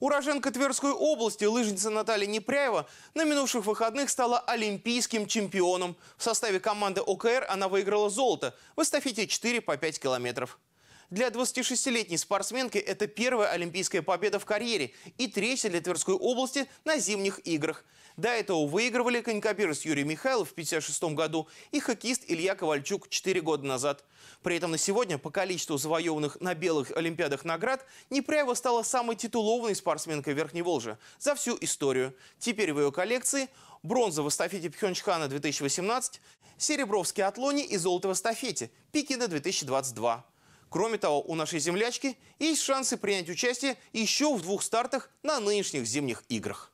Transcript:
Уроженка Тверской области, лыжница Наталья Непряева, на минувших выходных стала олимпийским чемпионом. В составе команды ОКР она выиграла золото в эстафете 4 по 5 километров. Для 26-летней спортсменки это первая олимпийская победа в карьере и третья для Тверской области на зимних играх. До этого выигрывали конькобежец Юрий Михайлов в 1956 году и хоккеист Илья Ковальчук 4 года назад. При этом на сегодня по количеству завоеванных на белых олимпиадах наград Непряева стала самой титулованной спортсменкой Верхней Волжи за всю историю. Теперь в ее коллекции бронза в эстафете Пхенчхана 2018, серебро в скиатлоне и золото в эстафете Пекина 2022. Кроме того, у нашей землячки есть шансы принять участие еще в двух стартах на нынешних зимних играх.